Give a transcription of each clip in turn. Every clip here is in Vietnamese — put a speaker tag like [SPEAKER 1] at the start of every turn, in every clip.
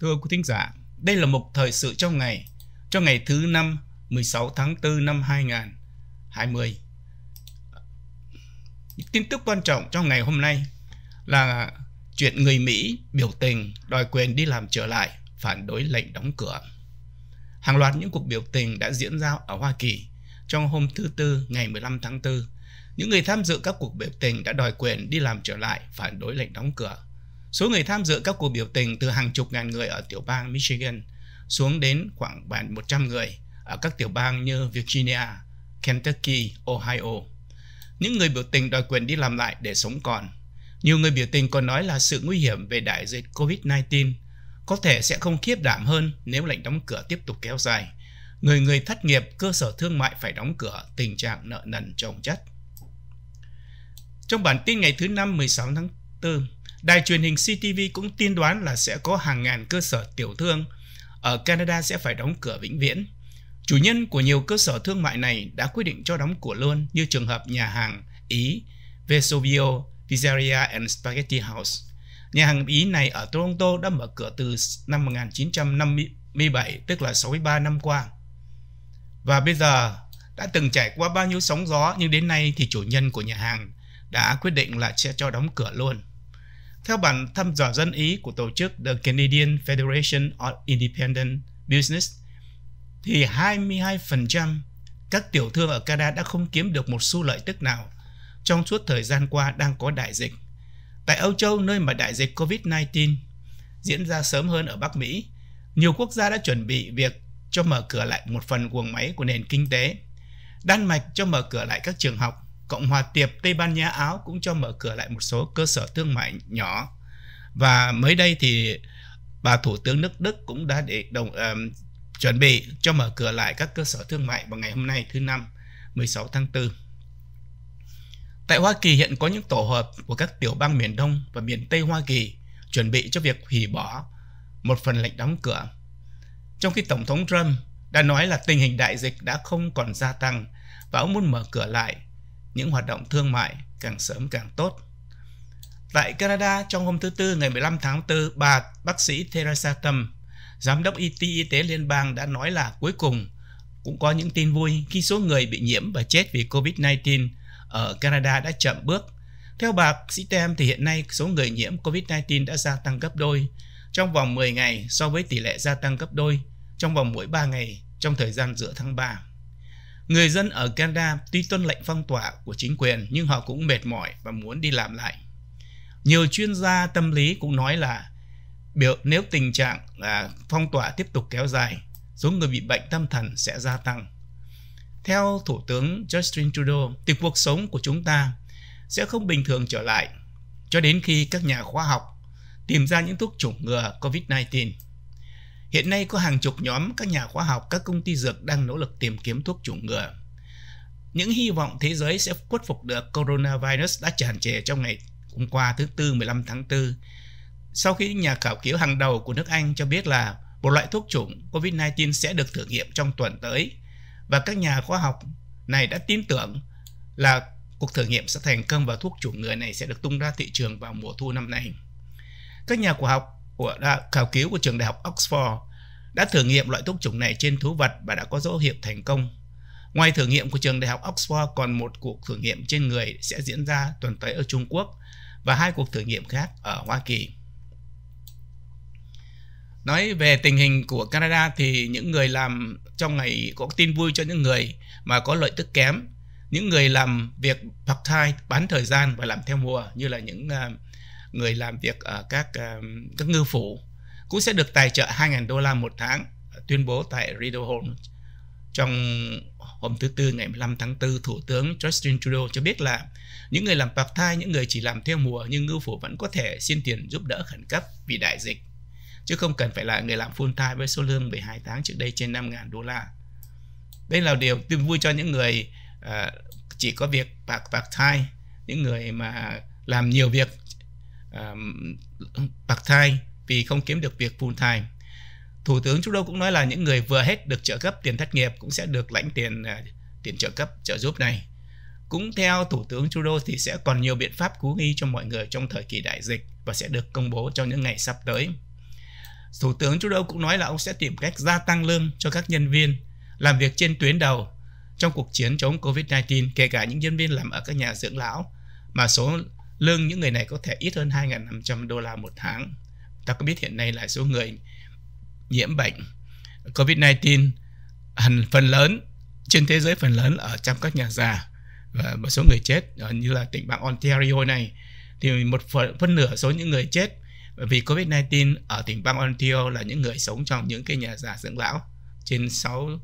[SPEAKER 1] Thưa quý thính giả, đây là một thời sự trong ngày, cho ngày thứ năm 16 tháng 4 năm 2020. Tin tức quan trọng trong ngày hôm nay là chuyện người Mỹ biểu tình đòi quyền đi làm trở lại, phản đối lệnh đóng cửa. Hàng loạt những cuộc biểu tình đã diễn ra ở Hoa Kỳ trong hôm thứ Tư ngày 15 tháng 4. Những người tham dự các cuộc biểu tình đã đòi quyền đi làm trở lại, phản đối lệnh đóng cửa Số người tham dự các cuộc biểu tình từ hàng chục ngàn người ở tiểu bang Michigan xuống đến khoảng bản 100 người ở các tiểu bang như Virginia, Kentucky, Ohio. Những người biểu tình đòi quyền đi làm lại để sống còn. Nhiều người biểu tình còn nói là sự nguy hiểm về đại dịch COVID-19 có thể sẽ không khiếp đảm hơn nếu lệnh đóng cửa tiếp tục kéo dài. Người người thất nghiệp, cơ sở thương mại phải đóng cửa, tình trạng nợ nần chồng chất. Trong bản tin ngày thứ năm 16 tháng 4, Đài truyền hình CTV cũng tiên đoán là sẽ có hàng ngàn cơ sở tiểu thương ở Canada sẽ phải đóng cửa vĩnh viễn. Chủ nhân của nhiều cơ sở thương mại này đã quyết định cho đóng cửa luôn như trường hợp nhà hàng Ý Vesuvio Pizzeria and Spaghetti House. Nhà hàng Ý này ở Toronto đã mở cửa từ năm 1957, tức là 63 năm qua. Và bây giờ đã từng trải qua bao nhiêu sóng gió nhưng đến nay thì chủ nhân của nhà hàng đã quyết định là sẽ cho đóng cửa luôn. Theo bản thăm dò dân ý của tổ chức The Canadian Federation of Independent Business, thì 22% các tiểu thương ở Canada đã không kiếm được một xu lợi tức nào trong suốt thời gian qua đang có đại dịch. Tại Âu Châu, nơi mà đại dịch COVID-19 diễn ra sớm hơn ở Bắc Mỹ, nhiều quốc gia đã chuẩn bị việc cho mở cửa lại một phần guồng máy của nền kinh tế. Đan Mạch cho mở cửa lại các trường học, Cộng hòa Tiệp Tây Ban Nha Áo cũng cho mở cửa lại một số cơ sở thương mại nhỏ. Và mới đây thì bà Thủ tướng nước Đức cũng đã để đồng uh, chuẩn bị cho mở cửa lại các cơ sở thương mại vào ngày hôm nay thứ năm 16 tháng 4. Tại Hoa Kỳ hiện có những tổ hợp của các tiểu bang miền Đông và miền Tây Hoa Kỳ chuẩn bị cho việc hủy bỏ một phần lệnh đóng cửa. Trong khi Tổng thống Trump đã nói là tình hình đại dịch đã không còn gia tăng và ông muốn mở cửa lại những hoạt động thương mại càng sớm càng tốt. Tại Canada, trong hôm thứ Tư ngày 15 tháng 4, bà bác sĩ Theresa Tâm, giám đốc y tế, y tế liên bang đã nói là cuối cùng cũng có những tin vui khi số người bị nhiễm và chết vì COVID-19 ở Canada đã chậm bước. Theo bà sĩ Tem thì hiện nay số người nhiễm COVID-19 đã gia tăng gấp đôi trong vòng 10 ngày so với tỷ lệ gia tăng gấp đôi trong vòng mỗi 3 ngày trong thời gian giữa tháng 3. Người dân ở Canada tuy tuân lệnh phong tỏa của chính quyền nhưng họ cũng mệt mỏi và muốn đi làm lại. Nhiều chuyên gia tâm lý cũng nói là biểu nếu tình trạng là phong tỏa tiếp tục kéo dài, số người bị bệnh tâm thần sẽ gia tăng. Theo Thủ tướng Justin Trudeau, thì cuộc sống của chúng ta sẽ không bình thường trở lại cho đến khi các nhà khoa học tìm ra những thuốc chủng ngừa COVID-19. Hiện nay có hàng chục nhóm các nhà khoa học, các công ty dược đang nỗ lực tìm kiếm thuốc chủng ngừa. Những hy vọng thế giới sẽ khuất phục được coronavirus đã tràn trề trong ngày hôm qua thứ Tư 15 tháng 4. Sau khi nhà khảo cứu hàng đầu của nước Anh cho biết là một loại thuốc chủng COVID-19 sẽ được thử nghiệm trong tuần tới và các nhà khoa học này đã tin tưởng là cuộc thử nghiệm sẽ thành công và thuốc chủng ngừa này sẽ được tung ra thị trường vào mùa thu năm nay. Các nhà khoa học của khảo cứu của trường đại học Oxford đã thử nghiệm loại thuốc chủng này trên thú vật và đã có dấu hiệu thành công. Ngoài thử nghiệm của trường đại học Oxford còn một cuộc thử nghiệm trên người sẽ diễn ra tuần tới ở Trung Quốc và hai cuộc thử nghiệm khác ở Hoa Kỳ. Nói về tình hình của Canada thì những người làm trong ngày có tin vui cho những người mà có lợi tức kém, những người làm việc part-time bán thời gian và làm theo mùa như là những uh, người làm việc ở các ờ, các ngư phủ cũng sẽ được tài trợ 2.000 đô la một tháng ờ, tuyên bố tại Rideau trong hôm thứ Tư ngày 15 tháng 4, Thủ tướng Justin Trudeau cho biết là những người làm bạc time những người chỉ làm theo mùa nhưng ngư phủ vẫn có thể xin tiền giúp đỡ khẩn cấp vì đại dịch, chứ không cần phải là người làm full-time với số lương 12 tháng trước đây trên 5.000 đô la. Đây là điều tin vui cho những người uh, chỉ có việc bạc bạc time những người mà làm nhiều việc bạc thai vì không kiếm được việc full time. Thủ tướng Trudeau cũng nói là những người vừa hết được trợ cấp tiền thất nghiệp cũng sẽ được lãnh tiền à, tiền trợ cấp trợ giúp này. Cũng theo Thủ tướng Trudeau thì sẽ còn nhiều biện pháp cứu nghi cho mọi người trong thời kỳ đại dịch và sẽ được công bố trong những ngày sắp tới. Thủ tướng Trudeau cũng nói là ông sẽ tìm cách gia tăng lương cho các nhân viên làm việc trên tuyến đầu trong cuộc chiến chống COVID-19, kể cả những nhân viên làm ở các nhà dưỡng lão mà số lương những người này có thể ít hơn 2.500 đô la một tháng. Ta có biết hiện nay là số người nhiễm bệnh COVID-19 phần lớn trên thế giới phần lớn ở trong các nhà già và một số người chết ờ, như là tỉnh bang Ontario này thì một phần, phân nửa số những người chết vì COVID-19 ở tỉnh bang Ontario là những người sống trong những cái nhà già dưỡng lão trên 60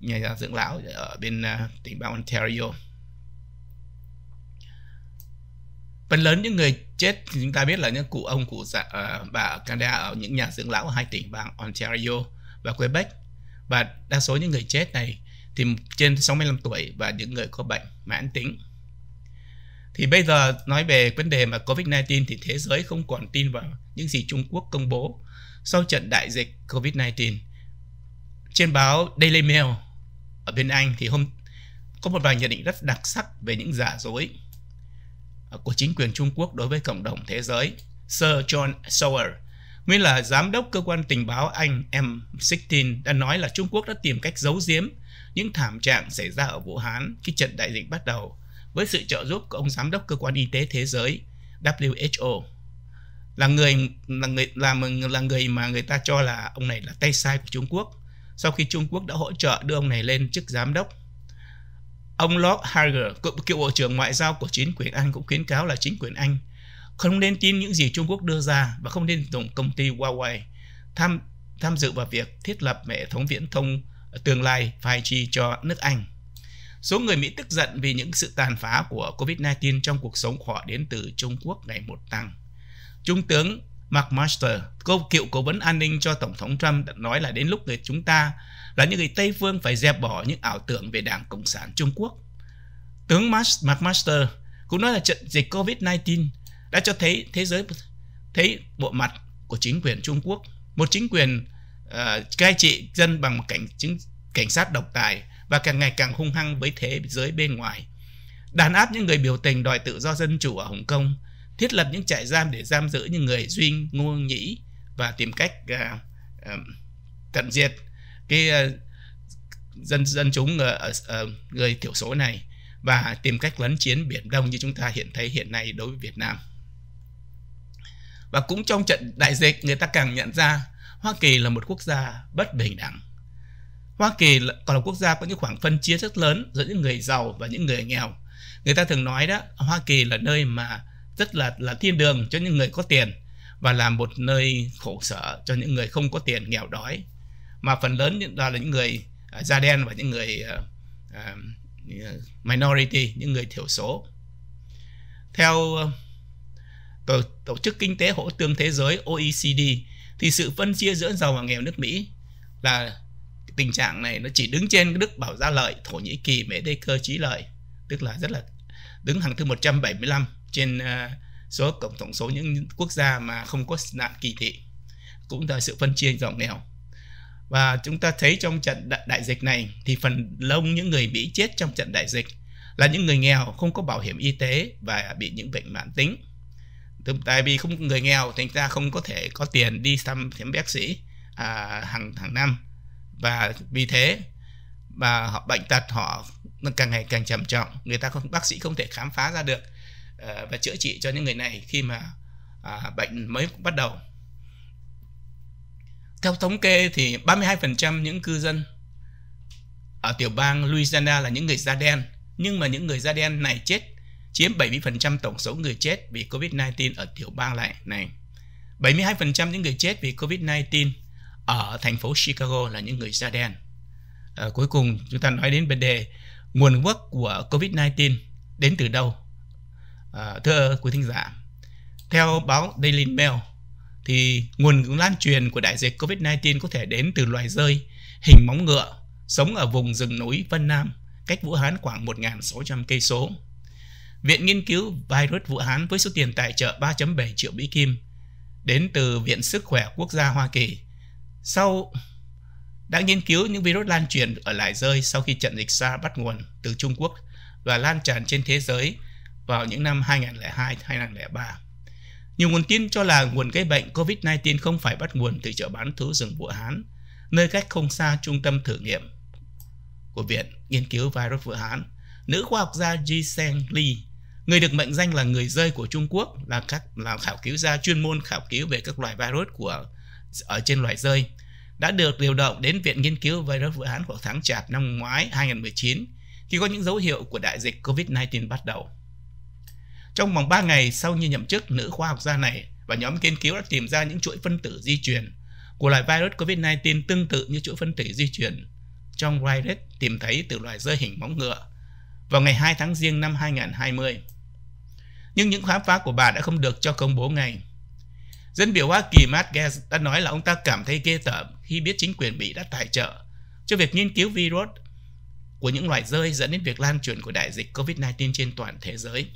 [SPEAKER 1] nhà già dưỡng lão ở bên ờ, tỉnh bang Ontario. phần lớn những người chết thì chúng ta biết là những cụ ông cụ dạ, uh, bà ở Canada ở những nhà dưỡng lão ở hai tỉnh bang Ontario và Quebec và đa số những người chết này thì trên 65 tuổi và những người có bệnh mãn tính thì bây giờ nói về vấn đề mà Covid-19 thì thế giới không còn tin vào những gì Trung Quốc công bố sau trận đại dịch Covid-19. Trên báo Daily Mail ở bên Anh thì hôm có một vài nhận định rất đặc sắc về những giả dối của chính quyền Trung Quốc đối với cộng đồng thế giới, Sir John Sawyer, nguyên là giám đốc cơ quan tình báo Anh M16 đã nói là Trung Quốc đã tìm cách giấu giếm những thảm trạng xảy ra ở Vũ Hán khi trận đại dịch bắt đầu với sự trợ giúp của ông giám đốc cơ quan y tế thế giới WHO là người là người là là người mà người ta cho là ông này là tay sai của Trung Quốc sau khi Trung Quốc đã hỗ trợ đưa ông này lên chức giám đốc Ông Lord Harger, cựu Bộ trưởng Ngoại giao của chính quyền Anh cũng khuyến cáo là chính quyền Anh không nên tin những gì Trung Quốc đưa ra và không nên dùng công ty Huawei tham tham dự vào việc thiết lập hệ thống viễn thông tương lai 5G cho nước Anh. Số người Mỹ tức giận vì những sự tàn phá của COVID-19 trong cuộc sống họ đến từ Trung Quốc ngày một tăng. Trung tướng Mark Master, cô cựu cố vấn an ninh cho Tổng thống Trump đã nói là đến lúc người chúng ta là những người Tây phương phải dẹp bỏ những ảo tưởng về Đảng Cộng sản Trung Quốc. Tướng Mark Master cũng nói là trận dịch COVID-19 đã cho thấy thế giới thấy bộ mặt của chính quyền Trung Quốc, một chính quyền uh, cai trị dân bằng một cảnh chính, cảnh sát độc tài và càng ngày càng hung hăng với thế giới bên ngoài. Đàn áp những người biểu tình đòi tự do dân chủ ở Hồng Kông thiết lập những trại giam để giam giữ những người duy ngô nhĩ và tìm cách uh, à, uh, à, tận diệt cái uh, dân dân chúng ở uh, uh, người thiểu số này và tìm cách lấn chiến biển đông như chúng ta hiện thấy hiện nay đối với Việt Nam và cũng trong trận đại dịch người ta càng nhận ra Hoa Kỳ là một quốc gia bất bình đẳng Hoa Kỳ là còn là quốc gia có những khoảng phân chia rất lớn giữa những người giàu và những người nghèo người ta thường nói đó Hoa Kỳ là nơi mà rất là là thiên đường cho những người có tiền và là một nơi khổ sở cho những người không có tiền nghèo đói mà phần lớn đó là những người uh, da đen và những người uh, uh, minority những người thiểu số theo ờ, tổ, tổ chức kinh tế hỗ tương thế giới OECD thì sự phân chia giữa giàu và nghèo nước Mỹ là tình trạng này nó chỉ đứng trên Đức Bảo Gia Lợi, Thổ Nhĩ Kỳ, mỹ Đê Cơ Trí Lợi, tức là rất là đứng hàng thứ 175 trên uh, số cộng tổng số những quốc gia mà không có nạn kỳ thị cũng là sự phân chia giàu nghèo và chúng ta thấy trong trận đại, dịch này thì phần lớn những người bị chết trong trận đại dịch là những người nghèo không có bảo hiểm y tế và bị những bệnh mãn tính tại vì không người nghèo thành ta không có thể có tiền đi thăm khám bác sĩ à, hàng hàng năm và vì thế mà họ bệnh tật họ càng ngày càng trầm trọng người ta không bác sĩ không thể khám phá ra được Ờ, và chữa trị cho những người này khi mà à, bệnh mới bắt đầu. Theo thống kê thì 32% những cư dân ở tiểu bang Louisiana là những người da đen, nhưng mà những người da đen này chết chiếm 70% tổng số người chết vì COVID-19 ở tiểu bang lại này. 72% những người chết vì COVID-19 ở thành phố Chicago là những người da đen. À, cuối cùng chúng ta nói đến vấn đề nguồn gốc của COVID-19 đến từ đâu À, thưa quý thính giả, theo báo Daily Mail thì nguồn lan truyền của đại dịch COVID-19 có thể đến từ loài rơi hình móng ngựa sống ở vùng rừng núi Vân Nam cách Vũ Hán khoảng 1.600 cây số. Viện nghiên cứu virus Vũ Hán với số tiền tài trợ 3.7 triệu Mỹ Kim đến từ Viện Sức khỏe Quốc gia Hoa Kỳ sau đã nghiên cứu những virus lan truyền ở loài rơi sau khi trận dịch xa bắt nguồn từ Trung Quốc và lan tràn trên thế giới vào những năm 2002-2003. Nhiều nguồn tin cho là nguồn gây bệnh COVID-19 không phải bắt nguồn từ chợ bán thú rừng Vũ Hán, nơi cách không xa trung tâm thử nghiệm của Viện Nghiên cứu Virus Vũ Hán. Nữ khoa học gia Ji Seng Lee, người được mệnh danh là người rơi của Trung Quốc, là các là khảo cứu gia chuyên môn khảo cứu về các loài virus của ở trên loài rơi, đã được điều động đến Viện Nghiên cứu Virus Vũ Hán khoảng tháng Chạp năm ngoái 2019 khi có những dấu hiệu của đại dịch COVID-19 bắt đầu. Trong vòng 3 ngày sau khi nhậm chức, nữ khoa học gia này và nhóm nghiên cứu đã tìm ra những chuỗi phân tử di truyền của loại virus COVID-19 tương tự như chuỗi phân tử di truyền trong virus tìm thấy từ loài rơi hình móng ngựa vào ngày 2 tháng riêng năm 2020. Nhưng những khám phá của bà đã không được cho công bố ngay. Dân biểu Hoa Kỳ Matt Gaetz đã nói là ông ta cảm thấy ghê tởm khi biết chính quyền Mỹ đã tài trợ cho việc nghiên cứu virus của những loài rơi dẫn đến việc lan truyền của đại dịch COVID-19 trên toàn thế giới.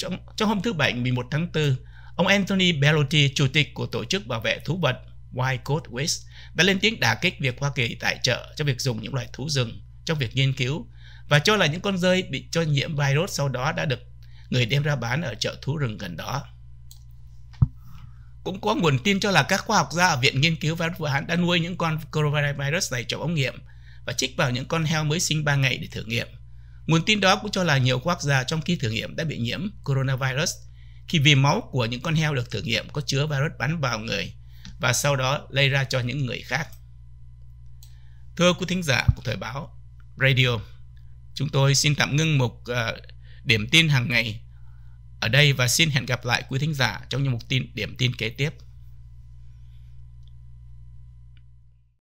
[SPEAKER 1] Trong, trong hôm thứ Bảy 11 tháng 4, ông Anthony Bellotti, chủ tịch của Tổ chức Bảo vệ Thú vật Wild Coast West, đã lên tiếng đả kích việc Hoa Kỳ tài trợ cho việc dùng những loài thú rừng trong việc nghiên cứu và cho là những con rơi bị cho nhiễm virus sau đó đã được người đem ra bán ở chợ thú rừng gần đó. Cũng có nguồn tin cho là các khoa học gia ở Viện Nghiên cứu Virus Vũ Hán đã nuôi những con coronavirus này trong ống nghiệm và trích vào những con heo mới sinh 3 ngày để thử nghiệm. Nguồn tin đó cũng cho là nhiều quốc gia trong khi thử nghiệm đã bị nhiễm coronavirus khi vì máu của những con heo được thử nghiệm có chứa virus bắn vào người và sau đó lây ra cho những người khác. Thưa quý thính giả của Thời báo Radio, chúng tôi xin tạm ngưng một uh, điểm tin hàng ngày ở đây và xin hẹn gặp lại quý thính giả trong những mục tin điểm tin kế tiếp.